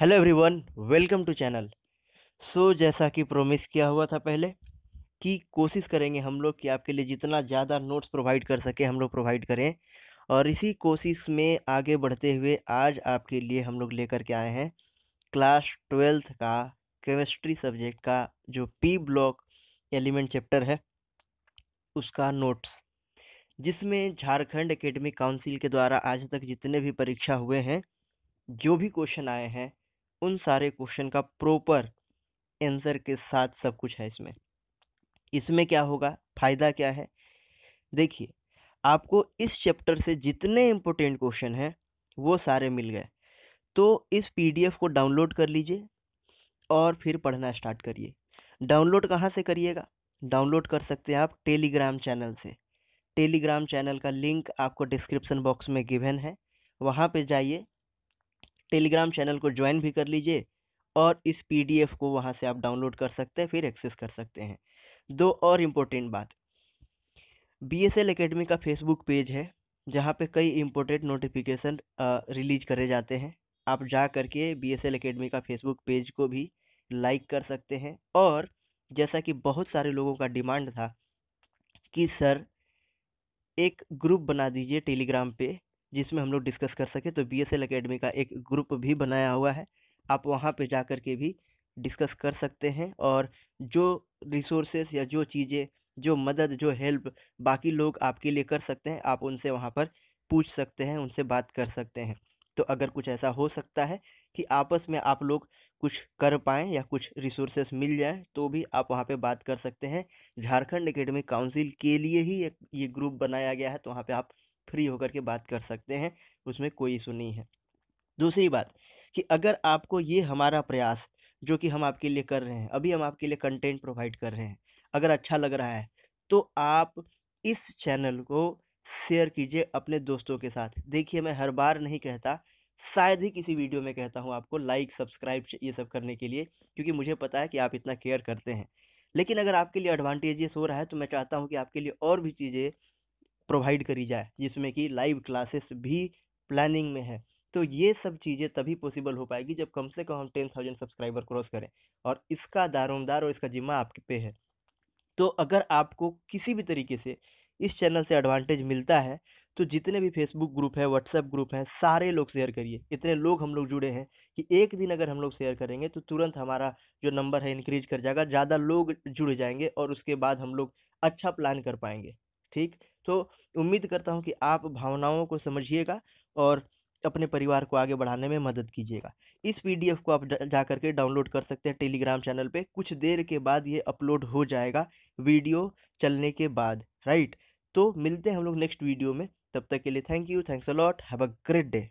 hello everyone welcome to channel so जैसा कि promise किया हुआ था पहले कि कोशिश करेंगे हम लोग कि आपके लिए जितना ज़्यादा नोट्स प्रोवाइड कर सके हम लोग प्रोवाइड करें और इसी कोशिश में आगे बढ़ते हुए आज आपके लिए हम लोग लेकर के आए हैं क्लास ट्वेल्थ का केमिस्ट्री सब्जेक्ट का जो पी ब्लॉक एलिमेंट चैप्टर है उसका नोट्स जिसमें झारखंड एकेडमिक काउंसिल के द्वारा आज तक जितने भी परीक्षा हुए हैं जो भी क्वेश्चन आए हैं उन सारे क्वेश्चन का प्रॉपर आंसर के साथ सब कुछ है इसमें इसमें क्या होगा फ़ायदा क्या है देखिए आपको इस चैप्टर से जितने इम्पोर्टेंट क्वेश्चन हैं वो सारे मिल गए तो इस पीडीएफ को डाउनलोड कर लीजिए और फिर पढ़ना स्टार्ट करिए डाउनलोड कहाँ से करिएगा डाउनलोड कर सकते हैं आप टेलीग्राम चैनल से टेलीग्राम चैनल का लिंक आपको डिस्क्रिप्शन बॉक्स में गिवन है वहाँ पे जाइए टेलीग्राम चैनल को ज्वाइन भी कर लीजिए और इस पीडीएफ को वहाँ से आप डाउनलोड कर सकते हैं फिर एक्सेस कर सकते हैं दो और इम्पोर्टेंट बात बी एस एकेडमी का फेसबुक पेज है जहाँ पे कई इम्पोर्टेंट नोटिफिकेशन रिलीज करे जाते हैं आप जा करके बी एस एकेडमी का फेसबुक पेज को भी लाइक कर सकते हैं और जैसा कि बहुत सारे लोगों का डिमांड था कि सर एक ग्रुप बना दीजिए टेलीग्राम पे जिसमें हम लोग डिस्कस कर सकें तो बी एस एल अकेडमी का एक ग्रुप भी बनाया हुआ है आप वहाँ पर जा कर के भी डिस्कस कर सकते हैं और जो रिसोर्सेस या जो चीज़ें जो मदद जो हेल्प बाकी लोग आपके लिए कर सकते हैं आप उनसे वहाँ पर पूछ सकते हैं उनसे बात कर सकते हैं तो अगर कुछ ऐसा हो सकता है कि आपस में आप लोग कुछ कर पाएँ या कुछ रिसोर्सेस मिल जाएँ तो भी आप वहाँ पे बात कर सकते हैं झारखंड एकेडमिक काउंसिल के लिए ही एक ये ग्रुप बनाया गया है तो वहाँ पे आप फ्री होकर के बात कर सकते हैं उसमें कोई इशू नहीं है दूसरी बात कि अगर आपको ये हमारा प्रयास जो कि हम आपके लिए कर रहे हैं अभी हम आपके लिए कंटेंट प्रोवाइड कर रहे हैं अगर अच्छा लग रहा है तो आप इस चैनल को शेयर कीजिए अपने दोस्तों के साथ देखिए मैं हर बार नहीं कहता शायद ही किसी वीडियो में कहता हूँ आपको लाइक सब्सक्राइब ये सब करने के लिए क्योंकि मुझे पता है कि आप इतना केयर करते हैं लेकिन अगर आपके लिए एडवांटेजेस हो रहा है तो मैं चाहता हूँ कि आपके लिए और भी चीज़ें प्रोवाइड करी जाए जिसमें कि लाइव क्लासेस भी प्लानिंग में है तो ये सब चीज़ें तभी पॉसिबल हो पाएगी जब कम से कम हम टेन थाउजेंड सब्सक्राइबर क्रॉस करें और इसका दारोमदार और इसका जिम्मा आपके पे है तो अगर आपको किसी भी तरीके से इस चैनल से एडवांटेज मिलता है तो जितने भी फेसबुक ग्रुप है व्हाट्सएप ग्रुप हैं सारे लोग शेयर करिए इतने लोग हम लोग जुड़े हैं कि एक दिन अगर हम लोग शेयर करेंगे तो तुरंत हमारा जो नंबर है इंक्रीज कर जाएगा ज़्यादा लोग जुड़ जाएंगे और उसके बाद हम लोग अच्छा प्लान कर पाएंगे ठीक तो उम्मीद करता हूँ कि आप भावनाओं को समझिएगा और अपने परिवार को आगे बढ़ाने में मदद कीजिएगा इस पीडीएफ को आप जा करके डाउनलोड कर सकते हैं टेलीग्राम चैनल पे कुछ देर के बाद ये अपलोड हो जाएगा वीडियो चलने के बाद राइट तो मिलते हैं हम लोग नेक्स्ट वीडियो में तब तक के लिए thank you thanks a lot have a great day